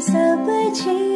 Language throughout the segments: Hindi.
色背景。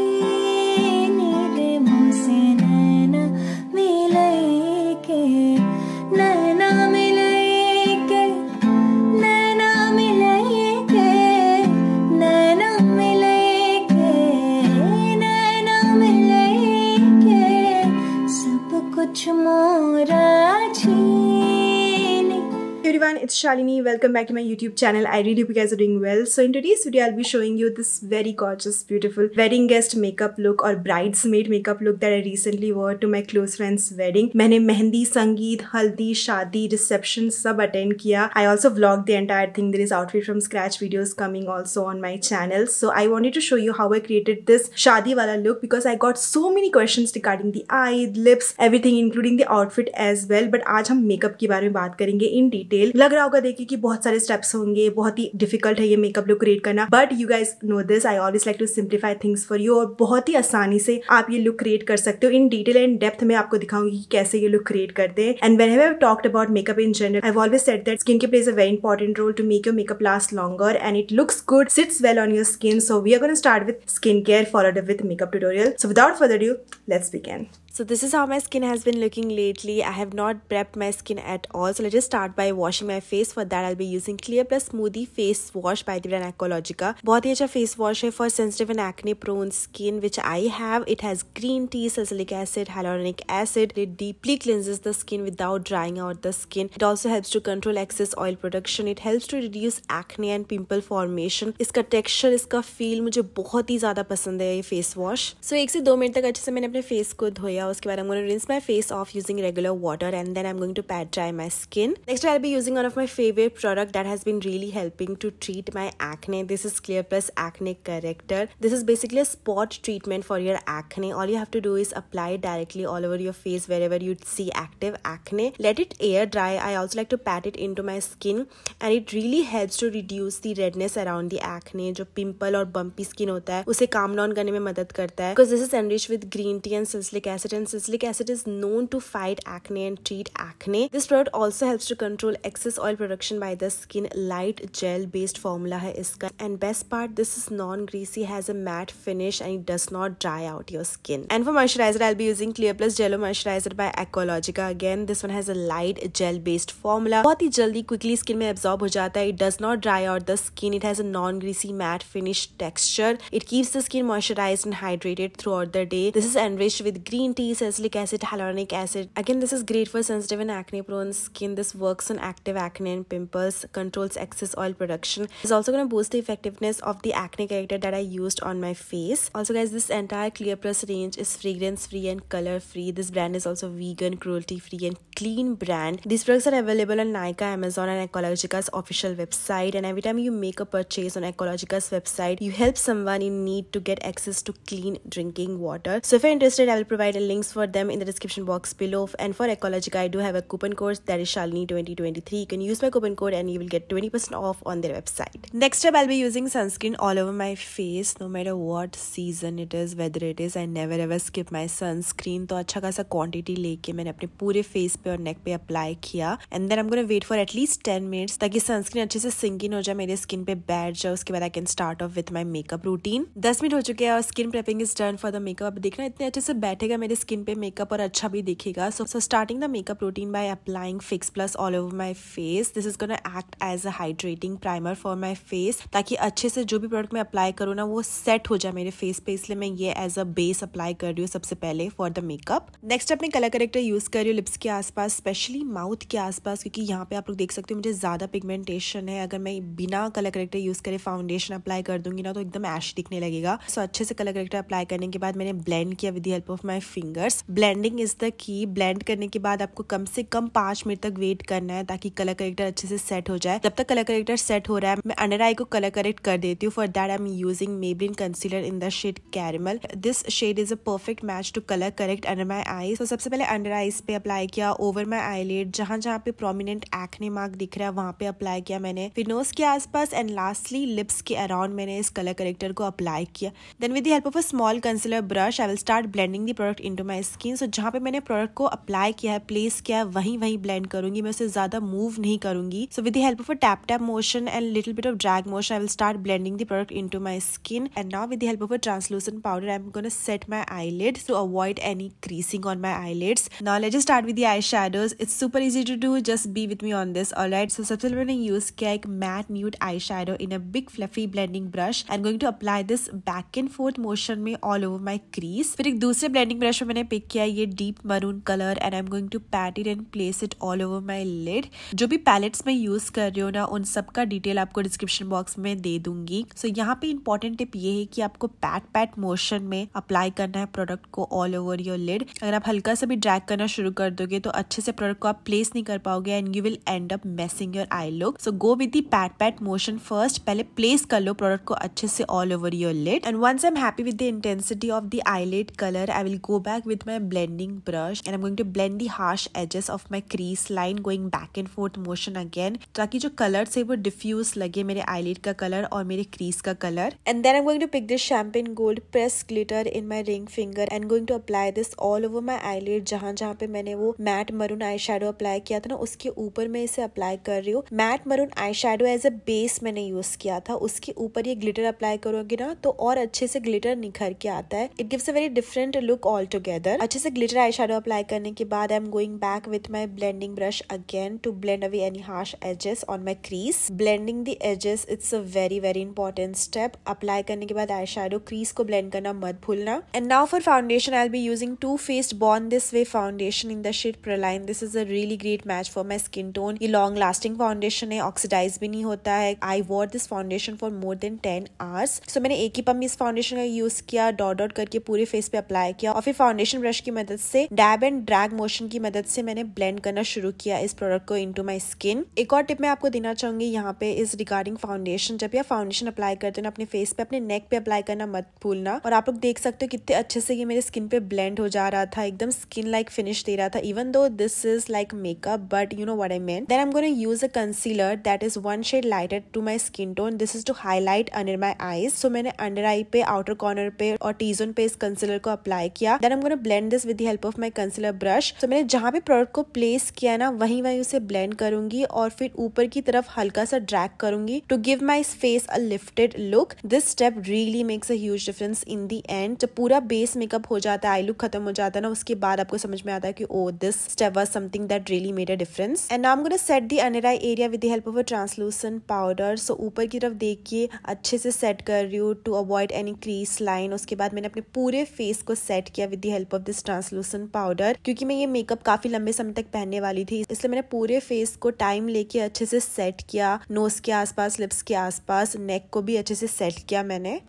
everyone, it's Shalini. Welcome back to my YouTube channel. I really hope you guys are doing well. So in today's video, I'll be showing you this very gorgeous, beautiful wedding guest makeup look or bridesmaid makeup look that I recently wore to my close friend's wedding. मैंने mehndi sangeet haldi शादी, reception sab attend किया. I also vlogged the entire thing. There is outfit from scratch videos coming also on my channel. So I wanted to show you how I created this shadi wala look because I got so many questions regarding the eye, lips, everything including the outfit as well. But आज हम makeup के बारे में बात करेंगे in detail डिटेल लग रहा होगा देखिए कि बहुत सारे स्टेप्स होंगे बहुत ही डिफिकल्ट है ये मेकअप लुक क्रिएट करना but you guys know this I always like to simplify things for you और बहुत ही आसानी से आप ये लुक क्रिएट कर सकते हो इन डिटेल एंड डेप्थ में आपको दिखाऊंगी कि कैसे ये लुक क्रिएट करते हैं and when have talked about makeup in general I always set that skin care plays a very important role to make your makeup last longer and it looks good sits well on your skin so we are gonna start with skin care followed with makeup tutorial so without further you let's can So this is how my skin has been looking lately. I have not prepped my skin at all. So let's just start by washing my face. For that, I'll be using Clear Plus Smoothie Face Wash by the brand Aqualogica. बहुत ही अच्छा face wash है for sensitive and acne prone skin which I have. It has green tea, salicylic acid, hyaluronic acid. It deeply cleanses the skin without drying out the skin. It also helps to control excess oil production. It helps to reduce acne and pimple formation. इसका texture, इसका feel मुझे बहुत ही ज़्यादा पसंद है ये face wash. So एक से दो मिनट तक अच्छे से मैंने अपने face को धोया लिया उसके बाद I am rinse my face off using regular water and then I am going to pat dry my skin I'll be using one of my favorite products that has been really helping to treat my acne this is clear plus acne corrector this is basically a spot treatment for your acne all you have to do is apply directly all over your face wherever you see active acne let it air dry i also like to pat it into my skin and it really helps to reduce the redness around the acne जो pimple or bumpy skin होता है उसे calm करने में मदद करता है because this is enriched with green tea and salicylic acid and acid is known to fight acne and treat acne. This product also helps to control excess oil production by the skin. Light gel based formula hai iska. And best part, this is non-greasy, has a matte finish and it does not dry out your skin. And for moisturizer, I'll be using Clear Plus Jello Moisturizer by Ecologica. Again, this one has a light gel based formula. बहुत ही जल्दी quickly skin में absorb हो जाता It does not dry out the skin. It has a non-greasy matte finish texture. It keeps the skin moisturized and hydrated throughout the day. This is enriched with green tea tea, salicylic acid, hyaluronic acid. Again, this is great for sensitive and acne prone skin. This works on active acne and pimples, controls excess oil production. It's also going to boost the effectiveness of the acne corrector that I used on my face. Also guys, this entire Clear Plus range is fragrance free and color free. This brand is also vegan, cruelty free and clean brand. These products are available on Nika, Amazon and Ecologica's official website and every time you make a purchase on Ecologica's website, you help someone in need to get access to clean drinking water. So if you're interested, I will provide a link links for them in the description box below. And for Ecologica, I do have a coupon code that is Shalini2023. You can use my coupon code and you will get 20% off on their website. Next up, I'll be using sunscreen all over my face no matter what season it is, whether it is, I never ever skip my sunscreen. तो अच्छा खासा क्वांटिटी लेके मैंने अपने पूरे फेस पे और नेक पे अप्लाई किया and then I am gonna wait for at least ten minutes ताकि सनस्क्रीन अच्छे से सिंक इन हो जाए मेरे स्किन पे बैठ जाए उसके बाद I can start off with my makeup routine दस मिनट हो चुके हैं और skin prepping is done for the makeup देखना इतने अच्छे से बैठेगा मेरे स्किन पे मेकअप और अच्छा भी दिखेगा so so starting the makeup routine by applying fix plus all over my face this is gonna act as a hydrating primer for my face ताकि अच्छे से जो भी प्रोडक्ट मैं अप्लाई करूँ ना वो सेट हो जाए मेरे फेस पे इसलिए मैं ये एज अ बेस अप्लाई कर रही हूँ सबसे पहले फॉर द मेकअप नेक्स्ट अपने कलर करेक्टर यूज कर रही हूँ लिप्स के आसपास स्पेशली माउथ के आसपास क्योंकि यहाँ पे आप लोग देख सकते हो मुझे ज्यादा पिगमेंटेशन है अगर मैं बिना कलर करेक्टर यूज करे फाउंडेशन अप्लाई कर दूंगी ना तो एकदम ऐश दिखने लगेगा सो so, अच्छे से कलर करेक्टर अप्लाई करने के बाद मैंने ब्लेंड किया with help of my fing fingers blending is the key blend करने के बाद आपको कम से कम पांच मिनट तक वेट करना है ताकि कलर करेक्टर अच्छे से सेट हो जाए जब तक कलर करेक्टर सेट हो रहा है मैं अंडर आई को कलर करेक्ट कर देती हूँ for that I am using Maybelline concealer in the shade caramel this shade is a perfect match to colour correct under my eyes तो सबसे पहले अंडर आईज पे अप्लाई किया ओवर माई आईलेट जहां जहां पे प्रोमिनेंट एक्ने मार्क दिख रहा है वहां पे अप्लाई किया मैंने फिर नोज के आसपास एंड लास्टली लिप्स के अराउंड मैंने इस कलर करेक्टर को अप्लाई किया then with the help of a small concealer brush I will start blending the product into my skin so जहाँ पे मैंने प्रोडक्ट को अप्लाई किया है प्लेस किया है वहीं वहीं ब्लेंड करूंगी मैं उसे ज्यादा मूव नहीं करूंगी so with help of a tap tap motion and little bit of drag motion I will start blending the product into my skin and now with help of a translucent powder I am gonna set my eyelid to avoid any creasing on my eyelids now let just start with eye shadows it's super easy to do just be with me on this alright so सबसे पहले मैंने यूज किया एक matte nude eye shadow in a big fluffy blending brush and going to apply this back and forth motion में ऑल ओवर माई क्रीज फिर एक दूसरे ब्लेंडिंग ब्रश में मैंने पिक किया ये deep maroon colour and I am going to pat it and place it all over my lid जो भी पैलेट्स मैं यूज कर रही हूँ ना उन सब का डिटेल आपको डिस्क्रिप्शन बॉक्स में दे दूंगी सो so, यहाँ पे इंपॉर्टेंट टिप ये है कि आपको पैट पैट मोशन में अप्लाई करना है प्रोडक्ट को ऑल ओवर योर लिड अगर आप हल्का सा भी ड्रैक करना शुरू कर दोगे तो अच्छे से प्रोडक्ट को आप प्लेस नहीं कर पाओगे and you will end up messing your eye look so go with the pat pat motion first पहले प्लेस कर लो प्रोडक्ट को अच्छे से all over your lid and once I am happy with the intensity of the eyelid colour I will go back back with my blending brush and I'm going to blend the harsh edges of my crease line going back and forth motion again ताकि जो कलर से वो डिफ्यूज लगे मेरे आईलिड का कलर और मेरे क्रीज का colour and then I going to pick this champagne gold press glitter in my ring finger and going to apply this all over my eyelid जहाँ जहाँ पे मैंने वो मैट मरून आई अप्लाई किया था ना उसके ऊपर मैं इसे अप्लाई कर रही हूँ matte maroon eye as a base मैंने यूज किया था उसके ऊपर ये ग्लिटर अप्लाई करोगे ना तो और अच्छे से ग्लिटर निखर के आता है it gives a very different look all to together अच्छे से ग्लिटर आई शेडो अप्लाई करने के बाद I am going back with my blending brush again to blend away any harsh edges on my crease blending the edges it's a very very important step apply करने के बाद आई शेडो क्रीज को ब्लेंड करना मत भूलना and now for foundation I be using Too faced born This Way foundation in the shade praline this is a really great match for my skin tone ये लॉन्ग लास्टिंग फाउंडेशन है ऑक्सीडाइज भी नहीं होता है I wore this foundation for more than ten hours so मैंने एक ही पम्प इस फाउंडेशन का यूज किया डॉट डॉट करके पूरे फेस पे अप्लाई किया और फिर फाउंडेशन ब्रश की मदद से डैब एंड ड्रैग मोशन की मदद से मैंने ब्लेंड करना शुरू किया इस प्रोडक्ट को इनटू माय स्किन एक और टिप मैं आपको देना चाहूंगी यहाँ पे इस रिगार्डिंग फाउंडेशन जब आप फाउंडेशन अप्लाई करते हो ना अपने फेस पे अपने नेक पे अप्लाई करना मत भूलना और आप लोग देख सकते हो कितने अच्छे से ये मेरे स्किन पे ब्लेंड हो जा रहा था एकदम स्किन लाइक फिनिश दे रहा था even though this is like makeup but you know what I mean then I'm gonna use a concealer that is one shade lighter to my skin tone this is to highlight under my eyes so मैंने अंडर आई पे आउटर कॉर्नर पे और टीजोन पे इस कंसीलर को अप्लाई किया then I'm I'm gonna blend this with the help of my concealer brush. So मैंने जहाँ पे प्रोडक्ट को प्लेस किया ना वहीं वहीं उसे ब्लेंड करूंगी और फिर ऊपर की तरफ हल्का सा ड्रैग करूंगी to give my face a lifted look this step really makes a huge difference in the end जब पूरा बेस मेकअप हो जाता है आई लुक खत्म हो जाता है ना उसके बाद आपको समझ में आता है कि oh this step was something that really made a difference and now I'm gonna set the under eye area with the help of a translucent powder so ऊपर की तरफ देखिए अच्छे से सेट कर रही हूँ to avoid any crease line उसके बाद मैंने अपने पूरे फेस को सेट किया with the help of this translucent powder क्योंकि मैं ये मेकअप काफी लंबे समय तक पहनने वाली थी इसलिए मैंने पूरे फेस को टाइम लेके अच्छे से सेट किया नोज के आसपास लिप्स के आसपास नेक को भी अच्छे से सेट किया मैंने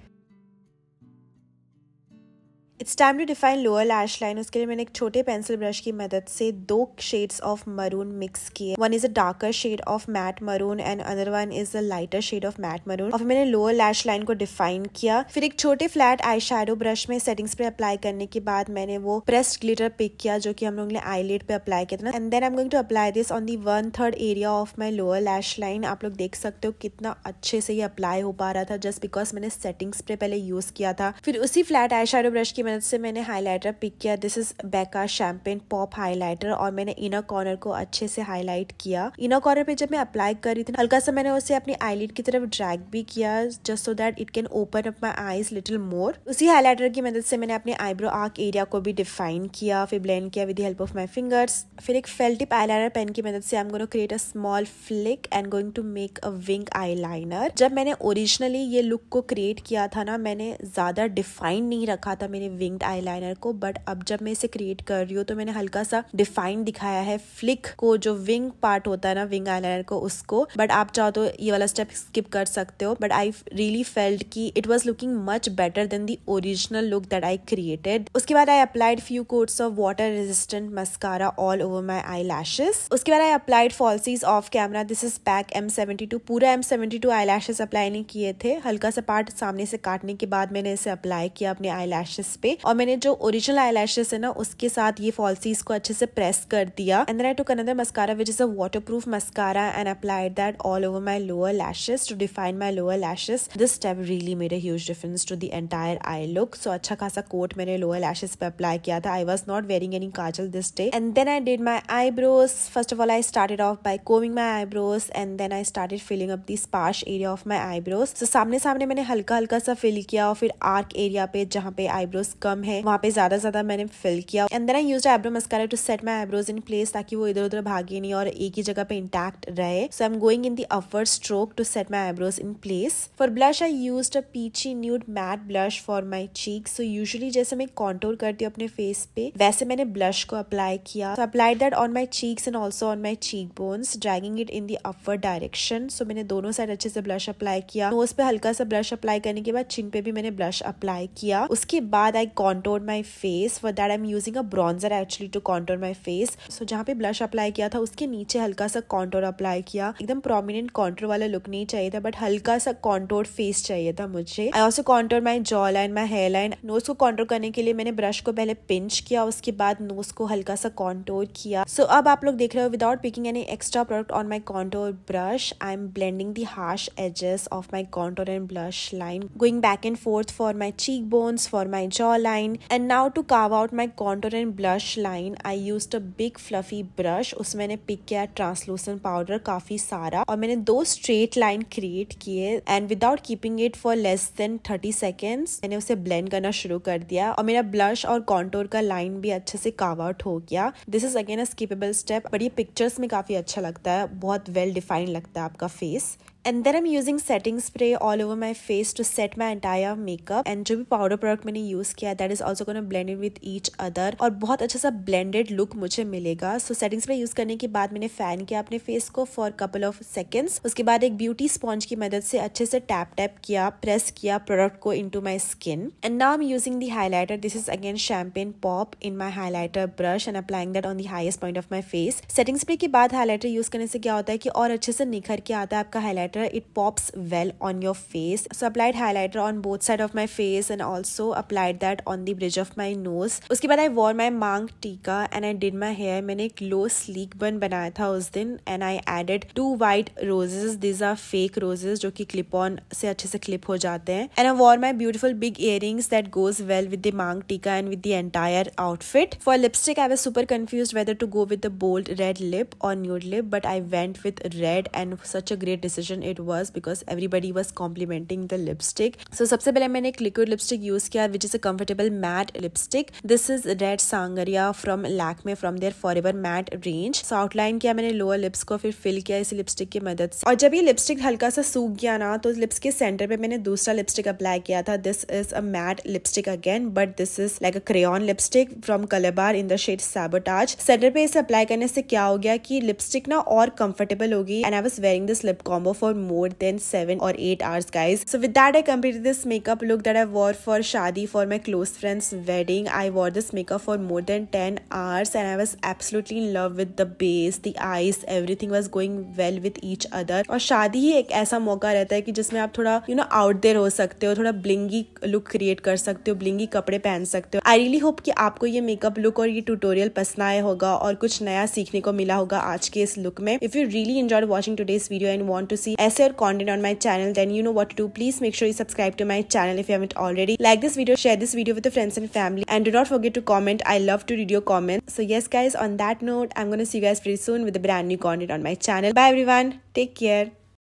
it's time to define lower lash line उसके लिए मैंने एक छोटे पेंसिल ब्रश की मदद से दो शेड्स ऑफ मरून मिक्स किए one is a darker shade of matte maroon and other one is a lighter shade of matte maroon और मैंने लोअर लैश लाइन को डिफाइन किया फिर एक छोटे फ्लैट आई शेडो ब्रश में सेटिंग पे अप्लाई करने के बाद मैंने वो प्रेस्ड ग्लिटर पिक किया जो कि हम लोग ने आईलेट पे अप्लाई किया था and then I am going to apply this on the one third area of my lower lash line आप लोग देख सकते हो कितना अच्छे से ये अप्लाई हो पा रहा था जस्ट बिकॉज मैंने सेटिंग्स पे पहले यूज किया था फिर उसी फ्लैट आई ब्रश की की मदद से मैंने हाइलाइटर पिक किया this is Becca champagne pop highlighter और मैंने इनर कॉर्नर को अच्छे से हाईलाइट किया इनर कॉर्नर पे जब मैं अप्लाई कर रही थी हल्का सा मैंने उसे अपनी आईलिट की तरफ ड्रैग भी किया just so that it can open up my eyes little more उसी हाईलाइटर की मदद से मैंने अपने आईब्रो आर्क एरिया को भी डिफाइन किया फिर ब्लेंड किया with help of my fingers फिर एक फेल्टिप टिप आईलाइनर पेन की मदद से I am going create a small flick and going to make a wing eyeliner जब मैंने ओरिजिनली ये लुक को क्रिएट किया था ना मैंने ज्यादा डिफाइन नहीं रखा था मेरे विंग्ड आईलाइनर को बट अब जब मैं इसे क्रिएट कर रही हूँ तो मैंने हल्का सा डिफाइन दिखाया है फ्लिक को जो विंग पार्ट होता है ना विंग आईलाइनर को उसको बट आप चाहो तो ये वाला स्टेप स्किप कर सकते हो बट आई रियली फेल्ड की it was looking much better than the original look that I created उसके बाद I applied few coats of water resistant mascara all over my eye lashes उसके बाद I applied falsies of camera this is pack M seventy two पूरा M seventy two eye lashes apply नहीं किए थे हल्का सा पार्ट सामने से काटने के बाद मैंने इसे अप्लाई किया अपने आई लैशेस पे और मैंने जो ओरिजिनल आई है ना उसके साथ ये फॉल्सीज को अच्छे से प्रेस कर दिया and I took another mascara which is a waterproof mascara and applied that all over my lower lashes to define my lower lashes this step really made huge difference to the entire eye look so अच्छा खासा कोट मैंने लोअर लैशेज पे अप्लाई किया था I was not wearing any kajal this day and then I did my eyebrows first of all I started off by combing my eyebrows and then I started filling up the sparse area of my eyebrows so सामने सामने मैंने हल्का हल्का सा फिल किया और फिर आर्क एरिया पे जहाँ पे आईब्रोज कम है वहाँ पे ज्यादा ज्यादा मैंने फिल किया and then I use eyebrow mascara to set my eyebrows in place ताकि वो इधर उधर भागे नहीं और एक ही जगह पे इंटैक्ट रहे so I am going in the upper stroke to set my eyebrows in place for blush I use a peachy nude matte blush for my cheek so usually जैसे मैं कॉन्टोर करती हूँ अपने फेस पे वैसे मैंने ब्लश को अप्लाई किया apply that on my cheeks and also on my cheek bones dragging it in the upper direction so मैंने दोनों साइड अच्छे से ब्लश अप्लाई किया नोज पे हल्का सा ब्लश अप्लाई करने के बाद चिन पे भी मैंने ब्लश अप्लाई किया उसके बाद I contoured my face for that I'm using a bronzer actually to contour my face so जहाँ पे blush apply किया था उसके नीचे हल्का सा contour apply किया एकदम prominent contour वाला look नहीं चाहिए था but हल्का सा contour face चाहिए था मुझे I also contoured my jaw line my hair line nose को contour करने के लिए मैंने brush को पहले pinch किया उसके बाद nose को हल्का सा contour किया so अब आप लोग देख रहे हो without picking any extra product on my contour brush I'm blending the harsh edges of my contour and blush line going back and forth for my cheekbones for my jaw contour line and now to carve out my contour and blush line I used a big fluffy brush उसमें मैंने pick किया translucent powder काफ़ी सारा और मैंने दो straight line create किए and without keeping it for less than 30 seconds मैंने उसे blend करना शुरू कर दिया और मेरा blush और contour का line भी अच्छे से carve out हो गया this is again a skippable step but ये पिक्चर्स में काफ़ी अच्छा लगता है बहुत well defined लगता है आपका face and then I am using setting spray all over my face to set my entire makeup and जो भी पाउडर प्रोडक्ट मैंने यूज किया that is also gonna blend in each other और बहुत अच्छा सा ब्लेंडेड लुक मुझे मिलेगा सो सेटिंग स्प्रे यूज करने के बाद मैंने फैन किया अपने फेस को फॉर कपल ऑफ सेकेंड्स उसके बाद एक ब्यूटी स्पॉन्ज की मदद से अच्छे से टैप टैप किया प्रेस किया प्रोडक्ट को into my skin and now am using the highlighter this is again champagne pop in my highlighter brush and applying that on the highest point of my face setting spray के बाद हाईलाइटर यूज करने से क्या होता है कि और अच्छे से निखर के आता है आपका highlighter highlighter it pops well on your face so applied highlighter on both side of my face and also applied that on the bridge of my nose उसके बाद I wore my mang tika and I did my hair मैंने a low sleek bun Banaya tha us din and I added two white roses these are fake roses जो कि clip on से अच्छे से clip हो and I wore my beautiful big earrings that goes well with the mang tika and with the entire outfit for lipstick I was super confused whether to go with the bold red lip or nude lip but I went with red and such a great decision it was because everybody was complimenting the lipstick so सबसे पहले मैंने एक लिक्विड लिपस्टिक यूज किया which is a comfortable matte lipstick this is red sangria from Lakme from their forever matte range so outline किया मैंने लोअर लिप्स को फिर फिल किया इस लिपस्टिक की मदद से और जब ये लिपस्टिक हल्का सा सूख गया ना तो लिप्स के सेंटर पे मैंने दूसरा लिपस्टिक अप्लाई किया था this is a matte lipstick again but this is like a crayon lipstick from Colorbar in the shade sabotage center पे इसे अप्लाई करने से क्या हो गया कि लिपस्टिक ना और कंफर्टेबल होगी and I was wearing this lip combo for for more than 7 or 8 hours guys. So with that I completed this makeup look that I wore for shaadi for my close friend's wedding. I wore this makeup for more than 10 hours and I was absolutely in love with the base, the eyes, everything was going well with each other. aur shaadi hi ek aisa mauka rehta hai ki jisme aap thoda you know out there ho sakte ho thoda blingy look create kar sakte ho blingy kapde pehen sakte ho i really hope ki aapko ye makeup look aur ye tutorial pasand aaya hoga aur kuch naya seekhne ko mila hoga aaj ke is look mein if you really enjoyed watching today's video and want to see essay content on my channel, then you know what to do. Please make sure you subscribe to my channel if you haven't already. Like this video, share this video with your friends and family. And do not forget to comment. I love to read your comments. So yes guys, on that note, I'm going to see you guys pretty soon with the brand new content on my channel. Bye everyone. Take care.